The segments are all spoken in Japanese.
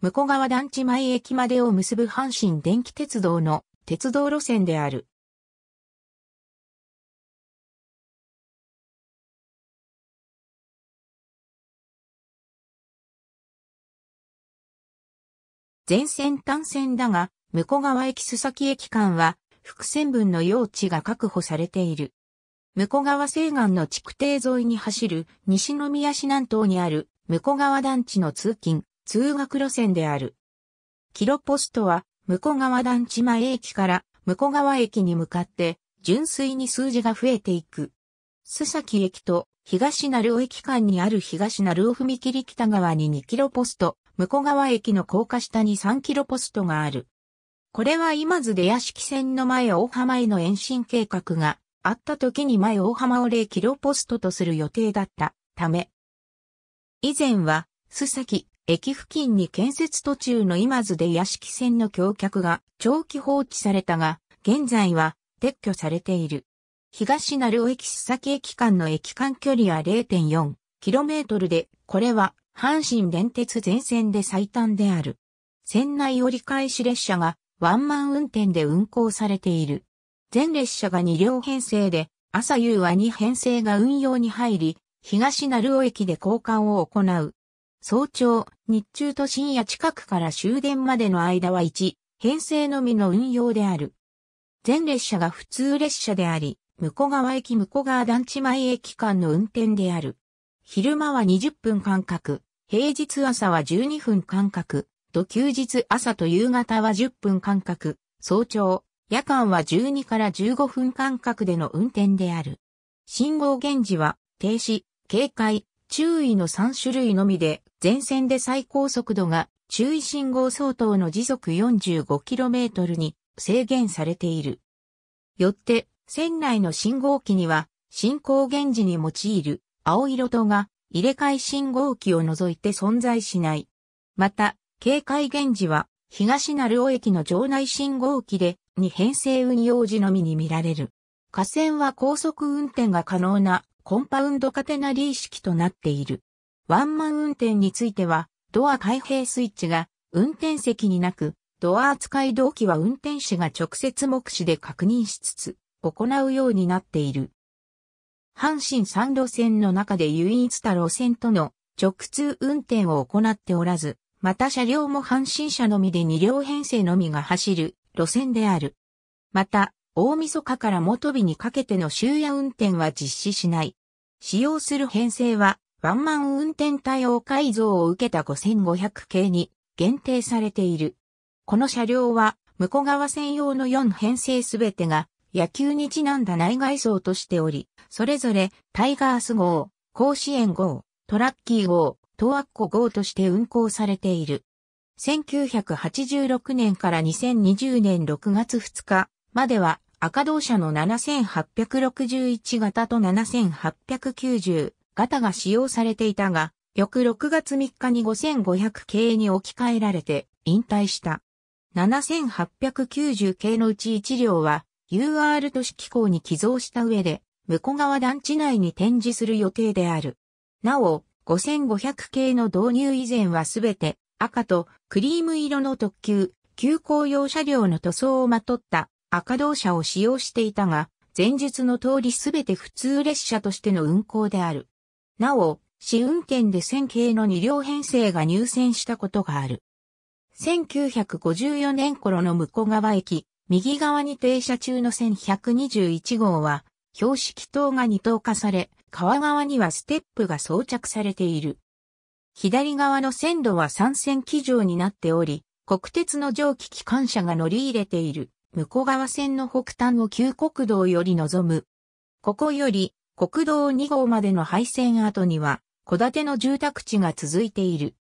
向川団地前駅までを結ぶ阪神電気鉄道の鉄道路線である。全線単線だが、向川駅須崎駅間は、複線分の用地が確保されている。向川西岸の築堤沿いに走る西宮市南東にある向川団地の通勤、通学路線である。キロポストは、向川団地前駅から向川駅に向かって、純粋に数字が増えていく。須崎駅と東成尾駅間にある東成尾踏切北側に2キロポスト、向川駅の高架下に3キロポストがある。これは今津出屋敷線の前大浜への延伸計画があった時に前大浜を0キロポストとする予定だったため。以前は、須崎、駅付近に建設途中の今津で屋敷線の橋脚が長期放置されたが、現在は撤去されている。東成尾駅須崎駅間の駅間距離は 0.4km で、これは阪神電鉄全線で最短である。線内折り返し列車がワンマン運転で運行されている。全列車が2両編成で、朝夕は2編成が運用に入り、東成尾駅で交換を行う。早朝、日中と深夜近くから終電までの間は1、編成のみの運用である。全列車が普通列車であり、向川駅向川団地前駅間の運転である。昼間は20分間隔、平日朝は12分間隔、と休日朝と夕方は10分間隔、早朝、夜間は12から15分間隔での運転である。信号現時は停止、警戒、注意の3種類のみで、全線で最高速度が注意信号相当の時速 45km に制限されている。よって、線内の信号機には、進行源時に用いる青色灯が入れ替え信号機を除いて存在しない。また、警戒源時は東成尾駅の場内信号機でに編成運用時のみに見られる。河川は高速運転が可能なコンパウンドカテナリー式となっている。ワンマン運転については、ドア開閉スイッチが運転席になく、ドア扱い動機は運転士が直接目視で確認しつつ、行うようになっている。阪神3路線の中で唯一た路線との直通運転を行っておらず、また車両も阪神車のみで2両編成のみが走る路線である。また、大晦日から元日にかけての終夜運転は実施しない。使用する編成は、ワンマン運転対応改造を受けた5500系に限定されている。この車両は、向こう側専用の4編成すべてが、野球にちなんだ内外装としており、それぞれ、タイガース号、甲子園号、トラッキー号、トワッコ号として運行されている。1986年から2020年6月2日までは赤同車の7861型と7890型が使用されていたが、翌6月3日に5500系に置き換えられて引退した。7890系のうち1両は UR 都市機構に寄贈した上で、向こう側団地内に展示する予定である。なお、5500系の導入以前はすべて赤とクリーム色の特急、急行用車両の塗装をまとった赤道車を使用していたが、前述の通りすべて普通列車としての運行である。なお、試運転で1000系の2両編成が入線したことがある。1954年頃の向川駅、右側に停車中の1121号は、標識灯が二灯化され、川側にはステップが装着されている。左側の線路は3線機上になっており、国鉄の蒸気機関車が乗り入れている。向川線の北端を旧国道より望む。ここより国道2号までの廃線跡には、戸建ての住宅地が続いている。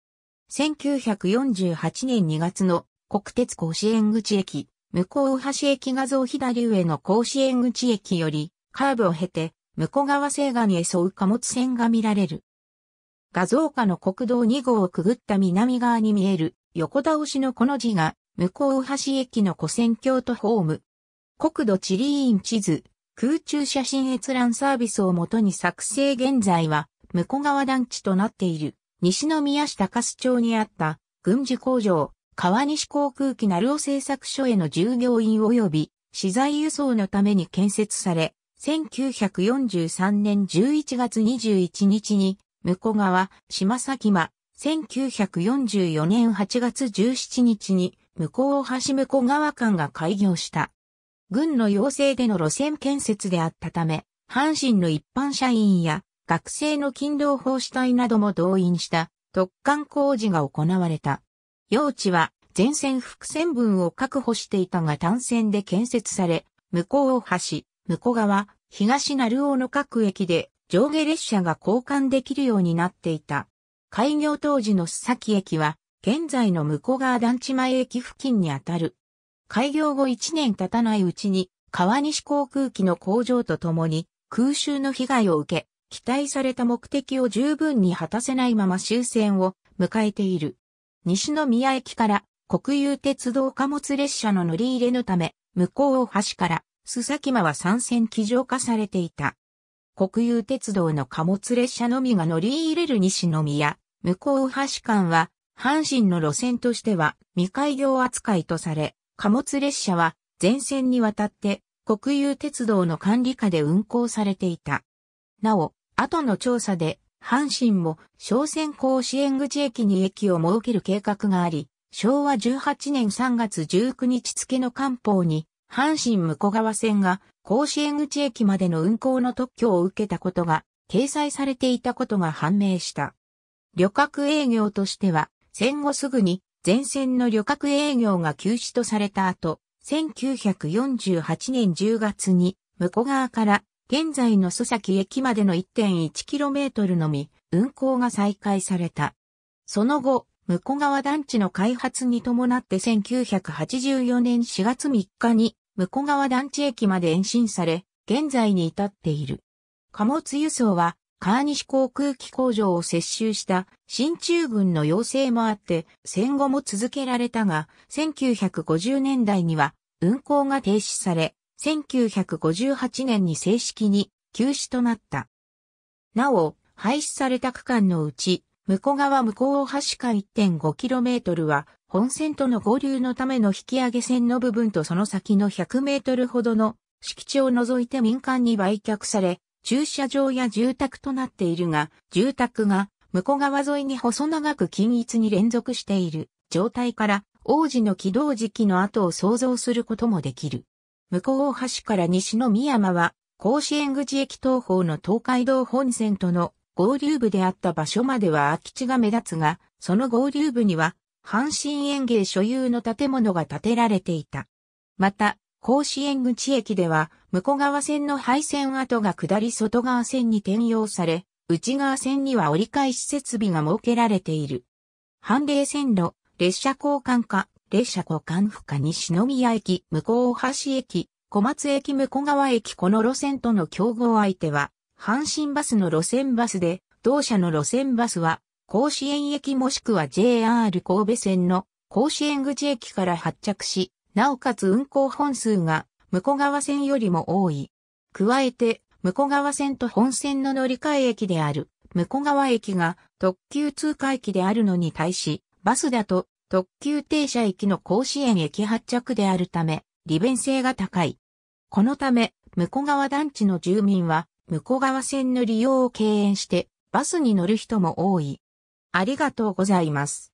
1948年2月の国鉄甲子園口駅、向大橋駅画像左上の甲子園口駅より、カーブを経て、向川西岸へ沿う貨物線が見られる。画像下の国道2号をくぐった南側に見える横倒しのこの字が向こう橋駅の古戦京都ホーム。国土地理院地図、空中写真閲覧サービスをもとに作成現在は、向こう側団地となっている、西宮市高須町にあった、軍事工場、川西航空機鳴尾製作所への従業員及び、資材輸送のために建設され、1943年11月21日に、向こう側、島崎間、1944年8月17日に、向こう橋向こう川間が開業した。軍の要請での路線建設であったため、阪神の一般社員や学生の勤労奉仕隊なども動員した突貫工事が行われた。用地は前線伏線分を確保していたが単線で建設され、向こう橋、向こう側、東成尾の各駅で上下列車が交換できるようになっていた。開業当時の須崎駅は現在の向川団地前駅付近にあたる。開業後1年経たないうちに、川西航空機の工場とともに、空襲の被害を受け、期待された目的を十分に果たせないまま終戦を迎えている。西宮駅から国有鉄道貨物列車の乗り入れのため、向こう大橋から須崎間は参戦機場化されていた。国有鉄道の貨物列車のみが乗り入れる西宮、向こう大橋間は阪神の路線としては未開業扱いとされ、貨物列車は全線にわたって国有鉄道の管理下で運行されていた。なお、後の調査で、阪神も小船甲子園口駅に駅を設ける計画があり、昭和18年3月19日付の官報に、阪神向川線が甲子園口駅までの運行の特許を受けたことが掲載されていたことが判明した。旅客営業としては戦後すぐに前線の旅客営業が休止とされた後、1948年10月に向こう側から現在の須崎駅までの 1.1km のみ運行が再開された。その後、向こう側団地の開発に伴って1984年4月3日に向こう側団地駅まで延伸され、現在に至っている。貨物輸送は川西航空機工場を接収した新中軍の要請もあって戦後も続けられたが1950年代には運航が停止され1958年に正式に休止となった。なお、廃止された区間のうち、向こう側向こう大橋間 1.5km は本線との合流のための引き上げ線の部分とその先の 100m ほどの敷地を除いて民間に売却され、駐車場や住宅となっているが、住宅が向こう側沿いに細長く均一に連続している状態から王子の起動時期の後を想像することもできる。向こう大橋から西の宮山は甲子園口駅東方の東海道本線との合流部であった場所までは空き地が目立つが、その合流部には阪神園芸所有の建物が建てられていた。また、甲子園口駅では、向川線の廃線跡が下り外側線に転用され、内側線には折り返し設備が設けられている。半例線路、列車交換課、列車交換不可西宮駅、向大橋駅、小松駅向川駅この路線との競合相手は、阪神バスの路線バスで、同社の路線バスは、甲子園駅もしくは JR 神戸線の甲子園口駅から発着し、なおかつ運行本数が向川線よりも多い。加えて、向川線と本線の乗り換え駅である、向川駅が特急通過駅であるのに対し、バスだと特急停車駅の甲子園駅発着であるため、利便性が高い。このため、向川団地の住民は、向川線の利用を敬遠して、バスに乗る人も多い。ありがとうございます。